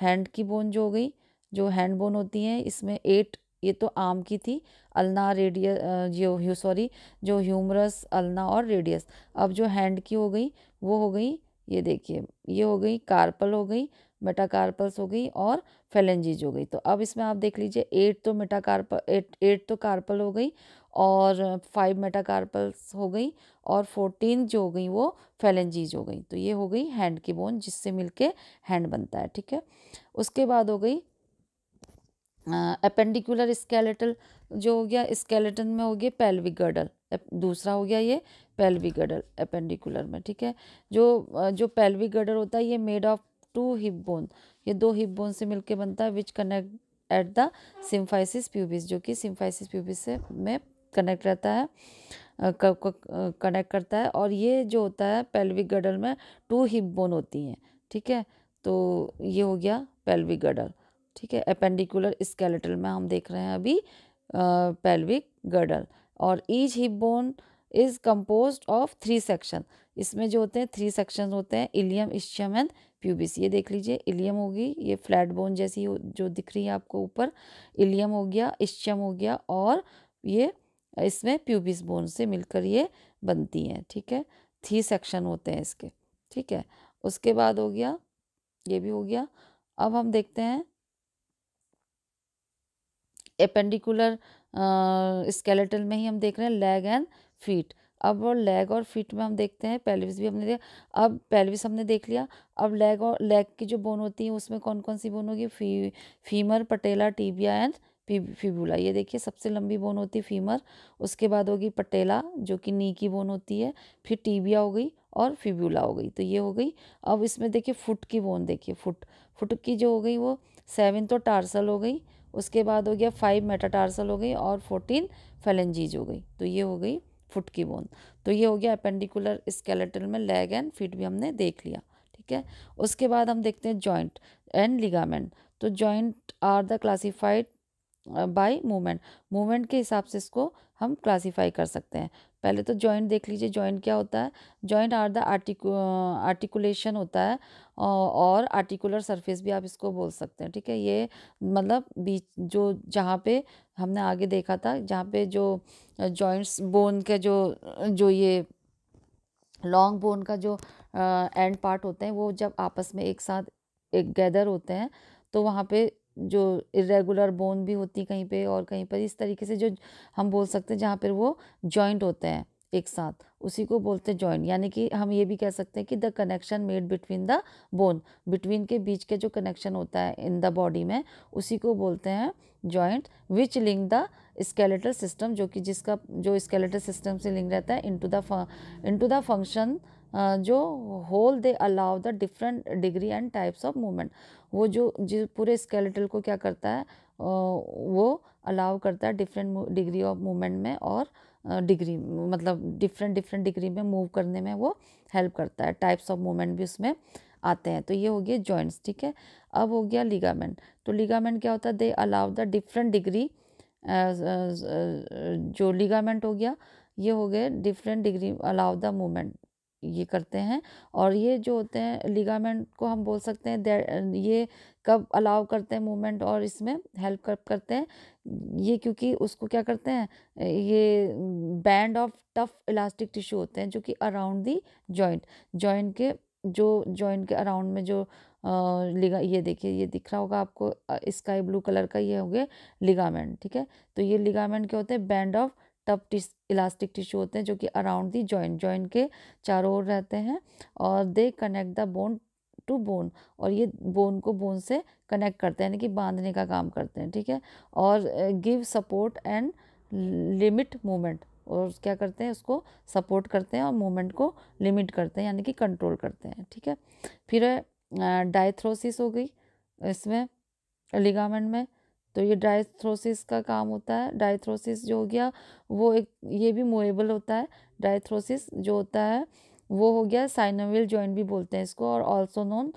Speaker 1: हैंड की बोन जो हो गई जो हैंड बोन होती हैं इसमें एट ये तो आम की थी अलना रेडियस जो सॉरी जो ह्यूमरस अलना और रेडियस अब जो हैंड की हो गई वो हो गई ये देखिए ये हो गई कार्पल हो गई मेटाकार्पल्स हो गई और फेलेंजीज हो गई तो अब इसमें आप देख लीजिए एट तो मेटाकार्पल एट एट तो कार्पल हो गई और फाइव मेटाकार्पल्स हो गई और फोर्टीन जो हो गई वो फेलेंजीज हो गई तो ये हो गई हैंड की बोन जिससे मिलके हैंड बनता है ठीक है उसके बाद हो गई अपेंडिकुलर स्केलेटल जो हो गया स्केलेटन में हो गया पेल्विक गर्डल दूसरा हो गया ये पेल्वी गडर अपेंडिकुलर में ठीक है जो जो पेल्वी गर्डल होता है ये made of two hip bone ये दो हिप बोन से मिलके बनता है which connect at the symphysis pubis जो कि सिम्फाइसिस प्यूबिस से में कनेक्ट रहता है कनेक्ट करता है और ये जो होता है पेल्विक गडल में टू हिप बोन होती हैं ठीक है तो ये हो गया पेल्विक गडल ठीक है अपेंडिकुलर स्केलेटल में हम देख रहे हैं अभी पेल्विक गडल और each hip bone is compose of three section इसमें जो होते हैं थ्री सेक्शन होते हैं इलियम इश्चियम एंड प्यूबिस ये देख लीजिए इलियम होगी ये फ्लैट बोन जैसी जो दिख रही है आपको ऊपर इलियम हो गया इश्चियम हो गया और ये इसमें प्यूबिस बोन से मिलकर ये बनती हैं ठीक है थ्री सेक्शन होते हैं इसके ठीक है उसके बाद हो गया ये भी हो गया अब हम देखते हैं एपेंडिकुलर स्केलेटल में ही हम देख रहे हैं लेग एंड फीट अब और लेग और फीट में हम देखते हैं पेल्विस भी हमने देखा अब पेल्विस हमने देख लिया अब लेग और लेग की जो बोन होती है उसमें कौन कौन सी बोन होगी फी femur patella tibia and fibula ये देखिए सबसे लंबी बोन होती है फीमर उसके बाद होगी पटेला जो कि नी की बोन होती है फिर टीबिया हो गई और फिबूला हो गई तो ये हो गई अब इसमें देखिए फुट की बोन देखिए फुट फुट की जो हो गई वो सेवन तो टार्सल हो गई उसके बाद हो गया फाइव मेटाटार्सल हो गई और फोर्टीन फेलेंजीज हो गई तो ये हो गई फुट की बोन तो ये हो गया अपेंडिकुलर स्केलेटल में लेग एंड फीट भी हमने देख लिया ठीक है उसके बाद हम देखते हैं जॉइंट एंड लिगामेंट तो joint are the classified by movement movement के हिसाब से इसको हम क्लासीफाई कर सकते हैं पहले तो जॉइंट देख लीजिए जॉइंट क्या होता है जॉइंट आर द आर्टिकु आर्टिकुलेशन होता है और आर्टिकुलर सरफेस भी आप इसको बोल सकते हैं ठीक है ये मतलब बीच जो जहाँ पे हमने आगे देखा था जहाँ पे जो जॉइंट्स बोन के जो जो ये लॉन्ग बोन का जो एंड पार्ट होते हैं वो जब आपस में एक साथ एक गैदर होते हैं तो वहाँ पे जो इरेगुलर बोन भी होती कहीं पे और कहीं पर इस तरीके से जो हम बोल सकते हैं जहाँ पर वो जॉइंट होते हैं एक साथ उसी को बोलते हैं जॉइंट यानी कि हम ये भी कह सकते हैं कि the connection made between the bone between के बीच के जो कनेक्शन होता है इन द बॉडी में उसी को बोलते हैं joint which link the skeletal system जो कि जिसका जो स्केलेटल सिस्टम से लिंक रहता है into the into the function जो whole they allow the different degree and types of movement वो जो जिस पूरे स्केलेटल को क्या करता है वो अलाउ करता है डिफरेंट डिग्री ऑफ मूवमेंट में और डिग्री मतलब डिफरेंट डिफरेंट डिग्री में मूव करने में वो हेल्प करता है टाइप्स ऑफ मूवमेंट भी उसमें आते हैं तो ये हो गया जॉइंट्स ठीक है अब हो गया लिगामेंट तो लिगामेंट क्या होता है they allow the different degree जो लिगामेंट हो गया ये हो गए different degree allow the movement ये करते हैं और ये जो होते हैं लिगामेंट को हम बोल सकते हैं ये कब अलाउ करते हैं मूवमेंट और इसमें हेल्प कब करते हैं ये क्योंकि उसको क्या करते हैं ये band of tough elastic tissue होते हैं जो कि अराउंड दी जॉइंट जॉइंट के जो जॉइंट के अराउंड में जो लिगा ये देखिए ये दिख रहा होगा आपको स्काई ब्लू कलर का ये हो गया लिगामेंट ठीक है तो ये लिगामेंट क्या होते हैं बैंड ऑफ टफ टिश इलास्टिक टिश्यू होते हैं जो कि अराउंड दी जॉइंट जॉइंट के चारों ओर रहते हैं और they connect the bone to bone और ये बोन को बोन से कनेक्ट करते हैं यानी कि बांधने का काम करते हैं ठीक है और give support and limit movement और क्या करते हैं उसको सपोर्ट करते हैं और मूवमेंट को लिमिट करते हैं यानी कि कंट्रोल करते हैं ठीक है फिर डायथ्रोसिस हो गई इसमें लिगामेंट में तो ये डायथ्रोसिस का काम होता है डायथ्रोसिस जो हो गया वो एक ये भी मूवेबल होता है डायथ्रोसिस जो होता है वो हो गया साइनोविल जॉइंट भी बोलते हैं इसको और also known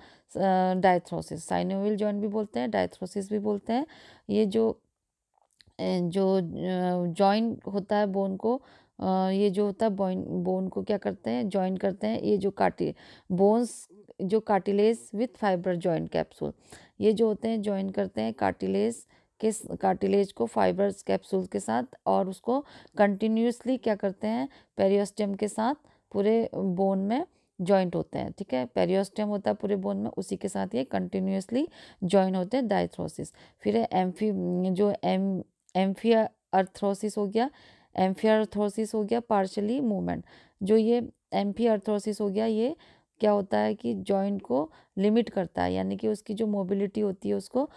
Speaker 1: diarthrosis synovial joint भी बोलते हैं डायथ्रोसिस भी बोलते हैं ये जो जो जॉइंट होता है बोन को ये जो होता है बोन बोन को क्या करते हैं जॉइन करते हैं ये जो काटी बोन्स जो cartilage with fiber joint capsule ये जो होते हैं जॉइन करते हैं काटिलेस के कार्टिलेज को फाइबर्स कैप्सूल के साथ और उसको कंटिन्यूसली क्या करते हैं पेरियोस्टियम के साथ पूरे बोन में जॉइंट होते हैं ठीक है पेरियोस्टियम होता है पूरे बोन में उसी के साथ ये कंटिन्यूसली जॉइन होते हैं डाइथ्रोसिस फिर है एम्फी जो एम एम्फिया अर्थ्रोसिस हो गया एम्फिया अर्थ्रोसिस हो गया पार्शली मूवमेंट जो ये एम्फी अर्थ्रोसिस हो गया ये क्या होता है कि जॉइंट को लिमिट करता है यानी कि उसकी जो मोबिलिटी होती है उसको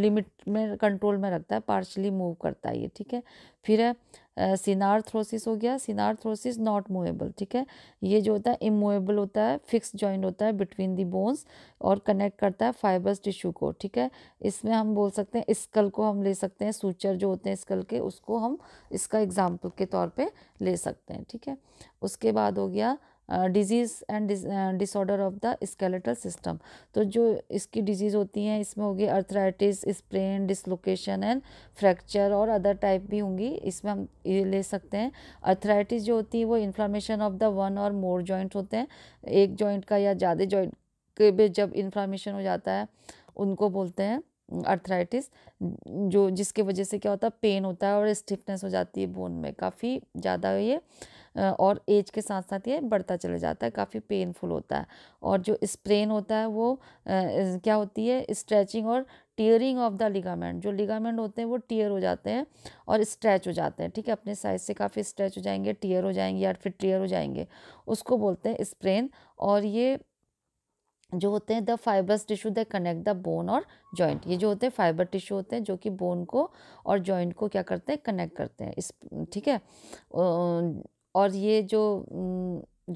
Speaker 1: लिमिट में कंट्रोल में रखता है पार्शली मूव करता है ये ठीक है फिर है सिनारथ्रोसिस हो गया सिनारथ्रोसिस नॉट मूवेबल ठीक है ये जो होता है इमूवेबल होता है फिक्स जॉइंट होता है बिटवीन दी बोन्स और कनेक्ट करता है फाइबर्स टिश्यू को ठीक है इसमें हम बोल सकते हैं स्कल को हम ले सकते हैं सूचर जो होते हैं स्कल के उसको हम इसका एग्जाम्पल के तौर पर ले सकते हैं ठीक है उसके बाद हो गया disease and disorder of the skeletal system तो जो इसकी डिजीज़ होती हैं इसमें होगी arthritis sprain dislocation and fracture और अदर टाइप भी होंगी इसमें हम ये ले सकते हैं अर्थराइटिस जो होती है वो इन्फ्लामेशन ऑफ द वन और मोर जॉइंट होते हैं एक जॉइंट का या ज़्यादा जॉइंट के भी जब इन्फ्लामेशन हो जाता है उनको बोलते हैं अर्थराइटिस जो जिसके वजह से क्या होता है पेन होता है और स्टिफनेस हो जाती है बोन में काफ़ी ज़्यादा ये और एज के साथ साथ ये बढ़ता चले जाता है काफ़ी पेनफुल होता है और जो स्प्रेन होता है वो क्या होती है स्ट्रेचिंग और टीयरिंग ऑफ द लिगामेंट जो लिगामेंट होते हैं वो टीयर हो जाते हैं और स्ट्रेच हो जाते हैं ठीक है अपने साइज से काफ़ी स्ट्रेच हो जाएंगे टीयर हो जाएंगे या फिर टीयर हो जाएंगे उसको बोलते हैं स्प्रेन और ये जो होते हैं the fibrous tissue the connect the bone और जॉइंट ये जो होते हैं फाइबर टिश्यू होते हैं जो कि बोन को और जॉइंट को क्या करते हैं कनेक्ट करते हैं इस ठीक है और ये जो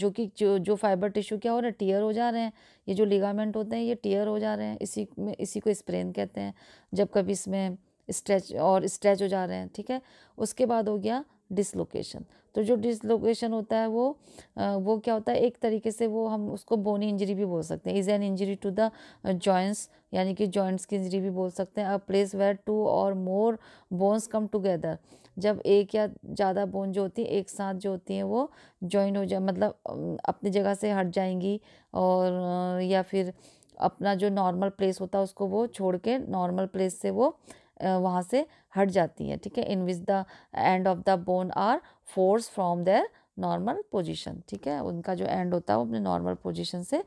Speaker 1: जो कि जो जो फाइबर टिश्यू क्या हो रहा है टीयर हो जा रहे हैं ये जो लिगामेंट होते हैं ये टीयर हो जा रहे हैं इसी में इसी को स्प्रेन कहते हैं जब कभी इसमें स्ट्रेच और स्ट्रेच हो जा रहे हैं ठीक है उसके बाद हो गया डिसलोकेशन तो जो डिसलोकेशन होता है वो वो क्या होता है एक तरीके से वो हम उसको बोन इंजरी भी बोल सकते हैं is an injury to the joints यानी कि जॉइंट्स की इंजरी भी बोल सकते हैं अ प्लेस वेयर टू और मोर बोन्स कम टुगेदर जब एक या ज़्यादा बोन जो होती है एक साथ जो होती हैं वो जॉइन हो जाए मतलब अपनी जगह से हट जाएंगी और या फिर अपना जो नॉर्मल प्लेस होता है उसको वो छोड़ के नॉर्मल प्लेस से वो वहाँ से हट जाती हैं ठीक है in which the end of the bone are force from their normal position ठीक है उनका जो एंड होता है वो अपने नॉर्मल पोजिशन से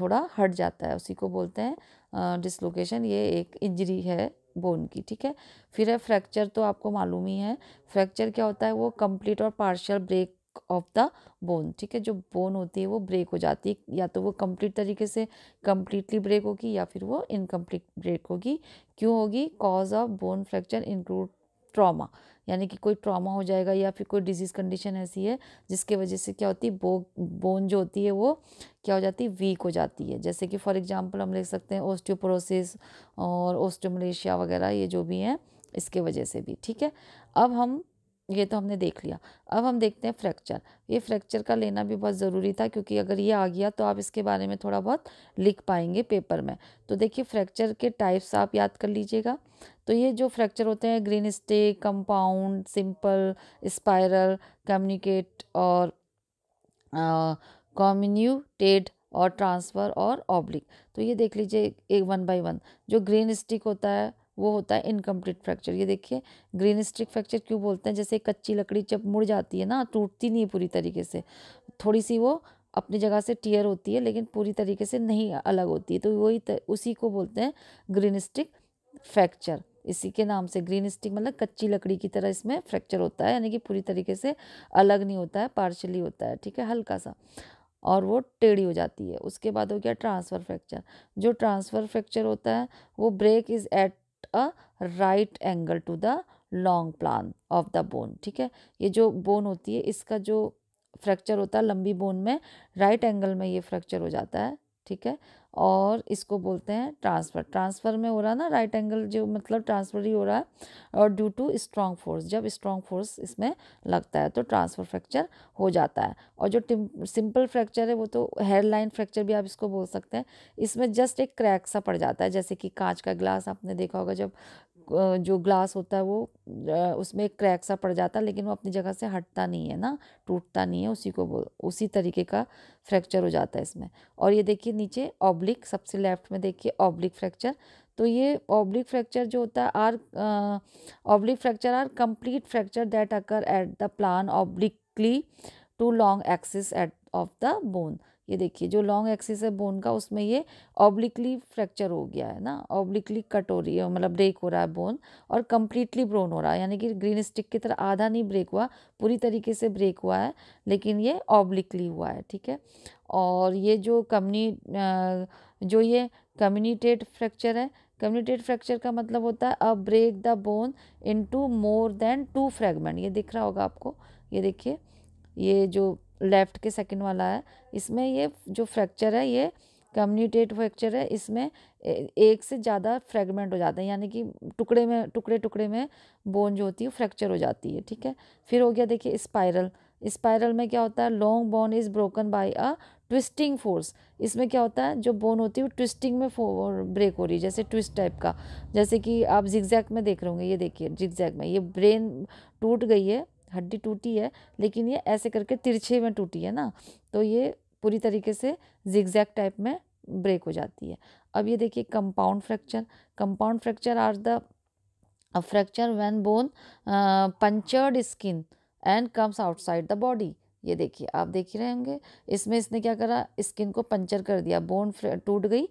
Speaker 1: थोड़ा हट जाता है उसी को बोलते हैं डिसलोकेशन ये एक इंजरी है बोन की ठीक है फिर है फ्रैक्चर तो आपको मालूम ही है फ्रैक्चर क्या होता है वो कंप्लीट और partial break of the bone ठीक है जो बोन होती है वो ब्रेक हो जाती है या तो वो कंप्लीट तरीके से कम्प्लीटली ब्रेक होगी या फिर वो इनकम्प्लीट ब्रेक होगी क्यों होगी cause of bone fracture include trauma यानी कि कोई ट्रामा हो जाएगा या फिर कोई डिजीज़ कंडीशन ऐसी है जिसके वजह से क्या होती है बो बोन जो होती है वो क्या हो जाती है वीक हो जाती है जैसे कि फॉर एग्जांपल हम ले सकते हैं ओस्टियोपोरोसिस और ओस्टोमलेशिया वगैरह ये जो भी हैं इसके वजह से भी ठीक है अब हम ये तो हमने देख लिया अब हम देखते हैं फ्रैक्चर ये फ्रैक्चर का लेना भी बहुत ज़रूरी था क्योंकि अगर ये आ गया तो आप इसके बारे में थोड़ा बहुत लिख पाएंगे पेपर में तो देखिए फ्रैक्चर के टाइप्स आप याद कर लीजिएगा तो ये जो फ्रैक्चर होते हैं green stick compound simple spiral communicate और कॉम्यूनिटेड और ट्रांसफ़र और ऑब्लिक तो ये देख लीजिए एक वन बाई वन जो ग्रीन स्टिक होता है वो होता है इनकम्प्लीट फ्रैक्चर ये देखिए ग्रीन स्टिक फ्रैक्चर क्यों बोलते हैं जैसे कच्ची लकड़ी जब मुड़ जाती है ना टूटती नहीं पूरी तरीके से थोड़ी सी वो अपनी जगह से टीयर होती है लेकिन पूरी तरीके से नहीं अलग होती है तो वही उसी को बोलते हैं ग्रीन स्टिक फ्रैक्चर इसी के नाम से ग्रीन स्टिक मतलब कच्ची लकड़ी की तरह इसमें फ्रैक्चर होता है यानी कि पूरी तरीके से अलग नहीं होता है पार्शली होता है ठीक है हल्का सा और वो टेढ़ी हो जाती है उसके बाद हो गया ट्रांसफ़र फ्रैक्चर जो ट्रांसफ़र फ्रैक्चर होता है वो break is at a right angle to the long plane of the bone ठीक है ये जो बोन होती है इसका जो फ्रैक्चर होता है लंबी बोन में राइट right एंगल में ये फ्रैक्चर हो जाता है ठीक है और इसको बोलते हैं ट्रांसफ़र ट्रांसफ़र में हो रहा है ना राइट एंगल जो मतलब ट्रांसफ़र ही हो रहा है और ड्यू टू स्ट्रॉन्ग फोर्स जब स्ट्रॉन्ग फोर्स इसमें लगता है तो ट्रांसफ़र फ्रैक्चर हो जाता है और जो सिंपल फ्रैक्चर है वो तो हेयर लाइन फ्रैक्चर भी आप इसको बोल सकते हैं इसमें जस्ट एक क्रैक सा पड़ जाता है जैसे कि कांच का ग्लास आपने देखा होगा जब जो ग्लास होता है वो उसमें क्रैक सा पड़ जाता है लेकिन वो अपनी जगह से हटता नहीं है ना टूटता नहीं है उसी को उसी तरीके का फ्रैक्चर हो जाता है इसमें और ये देखिए नीचे ऑब्लिक सबसे लेफ्ट में देखिए ऑब्लिक फ्रैक्चर तो ये ऑब्लिक फ्रैक्चर जो होता है are oblique fracture are complete fracture that occur at the plane obliquely to long axis at of the bone ये देखिए जो लॉन्ग एक्सिस है बोन का उसमें ये ऑब्लिकली फ्रैक्चर हो गया है ना ऑब्लिकली कट हो रही है मतलब ब्रेक हो रहा है बोन और कम्प्लीटली ब्रोन हो रहा है यानी कि ग्रीन स्टिक की तरह आधा नहीं ब्रेक हुआ पूरी तरीके से ब्रेक हुआ है लेकिन ये ऑब्लिकली हुआ है ठीक है और ये जो कम्युनि जो ये कम्युनिटेट फ्रैक्चर है कम्युनिटेट फ्रैक्चर का मतलब होता है a break the bone into more than two fragment ये दिख रहा होगा आपको ये देखिए ये जो लेफ़्ट के सेकंड वाला है इसमें ये जो फ्रैक्चर है ये कम्युनिटेट फ्रैक्चर है इसमें एक से ज़्यादा फ्रैगमेंट हो जाते हैं यानी कि टुकड़े में टुकड़े टुकड़े में बोन जो होती है फ्रैक्चर हो जाती है ठीक है फिर हो गया देखिए स्पायरल स्पायरल में क्या होता है long bone is broken by a twisting force इसमें क्या होता है जो बोन होती है वो ट्विस्टिंग में ब्रेक हो रही है जैसे ट्विस्ट टाइप का जैसे कि आप जिगजैक में देख रहे होंगे ये देखिए जिगजैक में ये ब्रेन टूट गई है हड्डी टूटी है लेकिन ये ऐसे करके तिरछे में टूटी है ना तो ये पूरी तरीके से जिगजैग टाइप में ब्रेक हो जाती है अब ये देखिए compound fracture compound fracture are the fracture when bone punctured skin and comes outside the body ये देखिए आप देख ही रहे होंगे इसमें इसने क्या करा स्किन को पंचर कर दिया बोन टूट गई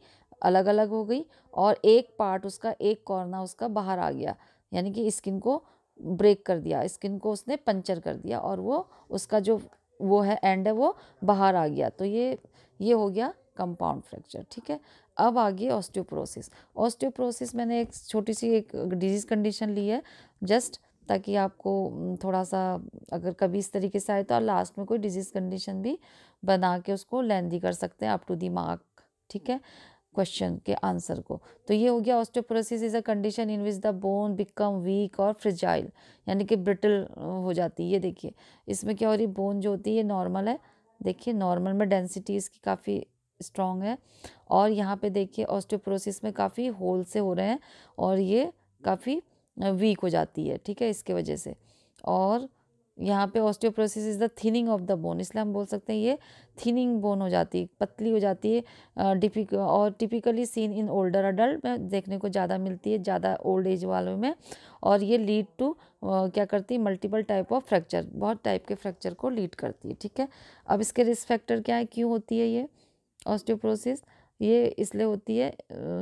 Speaker 1: अलग अलग हो गई और एक पार्ट उसका एक कॉर्ना उसका बाहर आ गया यानी कि स्किन को ब्रेक कर दिया स्किन को उसने पंचर कर दिया और वो उसका जो वो है एंड है वो बाहर आ गया तो ये ये हो गया कंपाउंड फ्रैक्चर ठीक है अब आ गई ऑस्टियोप्रोसिस ऑस्टियोप्रोसिस मैंने एक छोटी सी एक डिजीज़ कंडीशन ली है जस्ट ताकि आपको थोड़ा सा अगर कभी इस तरीके से आए तो और लास्ट में कोई डिजीज़ कंडीशन भी बना के उसको लेंदी कर सकते हैं अप टू दी मार्क ठीक है क्वेश्चन के आंसर को तो ये हो गया osteoporosis is a condition in which the bone become weak और फ्रिजाइल यानी कि ब्रिटल हो जाती है ये देखिए इसमें क्या हो रही बोन जो होती है ये नॉर्मल है देखिए नॉर्मल में डेंसिटी इसकी काफ़ी स्ट्रॉन्ग है और यहाँ पे देखिए ऑस्टोप्रोसिस में काफ़ी होल से हो रहे हैं और ये काफ़ी वीक हो जाती है ठीक है इसके वजह से और यहाँ पे osteoporosis is the thinning of the bone इसलिए हम बोल सकते हैं ये थिनिंग बोन हो जाती है पतली हो जाती है डिपिक और typically seen in older adult में देखने को ज़्यादा मिलती है ज़्यादा ओल्ड एज वालों में और ये लीड टू क्या करती है मल्टीपल टाइप ऑफ फ्रैक्चर बहुत टाइप के फ्रैक्चर को लीड करती है ठीक है अब इसके रिस्क फैक्टर क्या है क्यों होती है ये ऑस्टियोप्रोसिस ये इसलिए होती है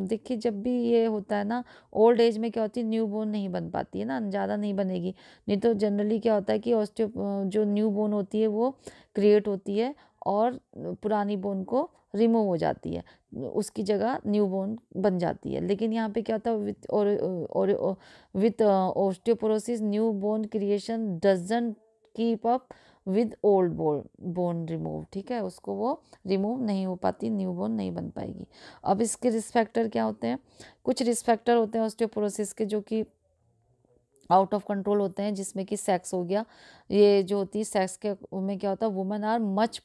Speaker 1: देखिए जब भी ये होता है ना ओल्ड एज में क्या होती है न्यू बोन नहीं बन पाती है ना ज़्यादा नहीं बनेगी नहीं तो जनरली क्या होता है कि ऑस्टियो जो न्यू बोन होती है वो क्रिएट होती है और पुरानी बोन को रिमूव हो जाती है उसकी जगह न्यू बोन बन जाती है लेकिन यहाँ पे क्या होता है विथ और, और, और with osteoporosis new bone creation doesn't keep up with old bone bone remove ठीक है उसको वो रिमूव नहीं हो पाती न्यू बोन नहीं बन पाएगी अब इसके रिस्पेक्टर क्या होते हैं कुछ रिस्पेक्टर होते हैं ऑस्टियोपोरोसिस के जो कि आउट ऑफ कंट्रोल होते हैं जिसमें कि सेक्स हो गया ये जो होती है सेक्स के में क्या होता है women are much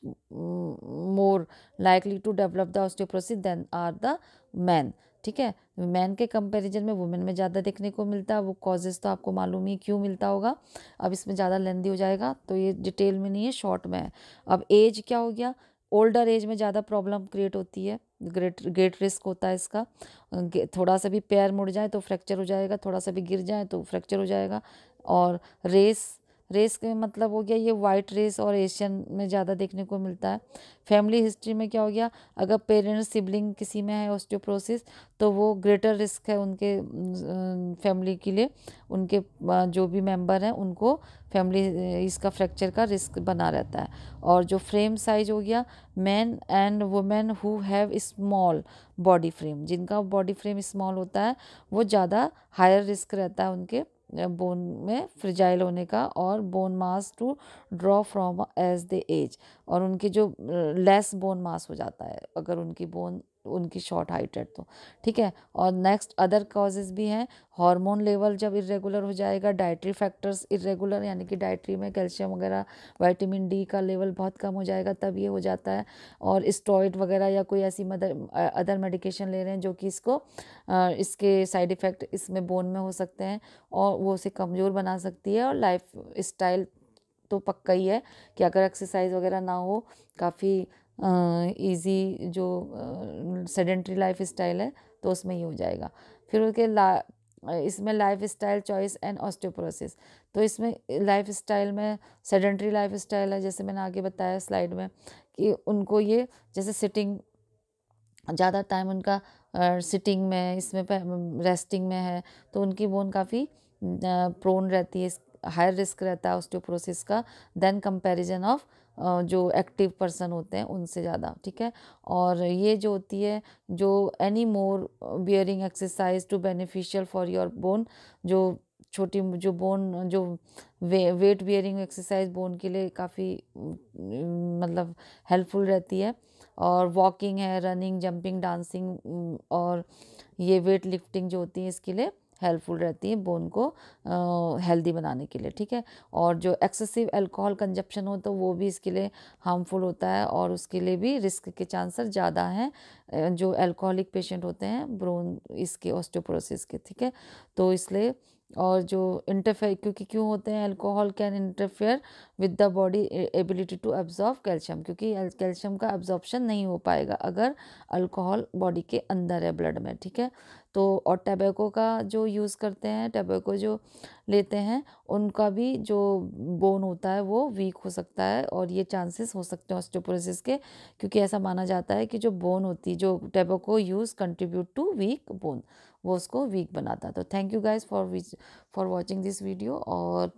Speaker 1: more likely to develop the osteoporosis than are the man ठीक है मैन के कंपैरिजन में वुमेन में ज़्यादा देखने को मिलता है वो कॉजेज़ तो आपको मालूम ही क्यों मिलता होगा अब इसमें ज़्यादा लेंदी हो जाएगा तो ये डिटेल में नहीं है शॉर्ट में है अब एज क्या हो गया ओल्डर एज में ज़्यादा प्रॉब्लम क्रिएट होती है ग्रेट ग्रेट रिस्क होता है इसका थोड़ा सा भी पैर मुड़ जाए तो फ्रैक्चर हो जाएगा थोड़ा सा भी गिर जाए तो फ्रैक्चर हो जाएगा और रेस रेस के मतलब हो गया ये वाइट रेस और एशियन में ज़्यादा देखने को मिलता है फैमिली हिस्ट्री में क्या हो गया अगर पेरेंट्स सिबलिंग किसी में है ऑस्टियोप्रोसिस तो वो ग्रेटर रिस्क है उनके फैमिली के लिए उनके जो भी मेंबर हैं उनको फैमिली इसका फ्रैक्चर का रिस्क बना रहता है और जो फ्रेम साइज हो गया man and women who have small body frame जिनका बॉडी फ्रेम स्मॉल होता है वो ज़्यादा हायर रिस्क रहता है उनके बोन में फ्रिजाइल होने का और bone mass to draw from as they age और उनकी जो लेस बोन मास हो जाता है अगर उनकी बोन उनकी शॉर्ट हाइटेड तो ठीक है और नेक्स्ट अदर कॉजेज़ भी हैं हार्मोन लेवल जब इरेगुलर हो जाएगा डाइट्री फैक्टर्स इरेगुलर यानी कि डाइट्री में कैल्शियम वगैरह वाइटामिन डी का लेवल बहुत कम हो जाएगा तब ये हो जाता है और स्टोइड वगैरह या कोई ऐसी मदर अदर मेडिकेशन ले रहे हैं जो कि इसको इसके साइड इफ़ेक्ट इसमें बोन में हो सकते हैं और वो उसे कमज़ोर बना सकती है और लाइफ स्टाइल तो पक्का ही है कि अगर एक्सरसाइज वगैरह ना हो काफ़ी ईजी जो सेडेंट्री लाइफ स्टाइल है तो उसमें ही हो जाएगा फिर उसके ला इसमें lifestyle choice and osteoporosis तो इसमें लाइफ स्टाइल में सेडेंट्री लाइफ स्टाइल है जैसे मैंने आगे बताया स्लाइड में कि उनको ये जैसे सिटिंग ज़्यादा टाइम उनका सिटिंग में इसमें रेस्टिंग में है तो उनकी बोन काफ़ी प्रोन रहती है हायर रिस्क रहता है ऑस्टियोप्रोसिस का देन कंपैरिजन ऑफ जो एक्टिव पर्सन होते हैं उनसे ज़्यादा ठीक है और ये जो होती है जो any more bearing exercise to beneficial for your bone जो छोटी जो बोन जो weigh, weight bearing exercise bone के लिए काफ़ी मतलब हेल्पफुल रहती है और वॉकिंग है रनिंग जंपिंग डांसिंग और ये वेट लिफ्टिंग जो होती है इसके लिए हेल्पफुल रहती है बोन को हेल्दी बनाने के लिए ठीक है और जो एक्सेसिव अल्कोहल कंजप्शन हो तो वो भी इसके लिए हार्मफुल होता है और उसके लिए भी रिस्क के चांसेस ज़्यादा हैं जो अल्कोहलिक पेशेंट होते हैं ब्रोन इसके ऑस्टोप्रोसिस के ठीक है तो इसलिए और जो इंटरफेयर क्योंकि क्यों होते हैं alcohol can interfere with the body ability to absorb calcium क्योंकि कैल्शियम का एब्जॉर्प्शन नहीं हो पाएगा अगर अल्कोहल बॉडी के अंदर है ब्लड में ठीक है तो और टबैको का जो यूज़ करते हैं टबैको जो लेते हैं उनका भी जो बोन होता है वो वीक हो सकता है और ये चांसेस हो सकते हैं ऑस्टोपोरोसिस के क्योंकि ऐसा माना जाता है कि जो बोन होती है जो tobacco use contribute to weak bone वो उसको वीक बनाता है तो thank you guys for for watching this video और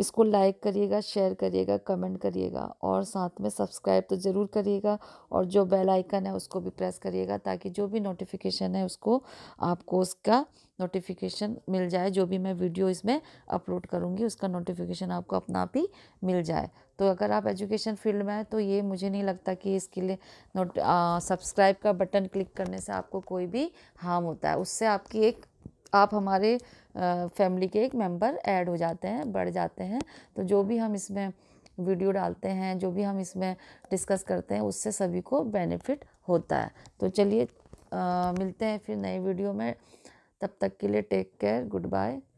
Speaker 1: इसको लाइक करिएगा शेयर करिएगा कमेंट करिएगा और साथ में सब्सक्राइब तो ज़रूर करिएगा और जो बेल आइकन है उसको भी प्रेस करिएगा ताकि जो भी नोटिफिकेशन है उसको आपको उसका नोटिफिकेशन मिल जाए जो भी मैं वीडियो इसमें अपलोड करूँगी उसका नोटिफिकेशन आपको अपना आप ही मिल जाए तो अगर आप एजुकेशन फील्ड में हैं तो ये मुझे नहीं लगता कि इसके लिए नोट सब्सक्राइब का बटन क्लिक करने से आपको कोई भी हार्म होता है उससे आपकी एक आप हमारे फैमिली के एक मेंबर ऐड हो जाते हैं बढ़ जाते हैं तो जो भी हम इसमें वीडियो डालते हैं जो भी हम इसमें डिस्कस करते हैं उससे सभी को बेनिफिट होता है तो चलिए मिलते हैं फिर नए वीडियो में तब तक के लिए टेक केयर गुड बाय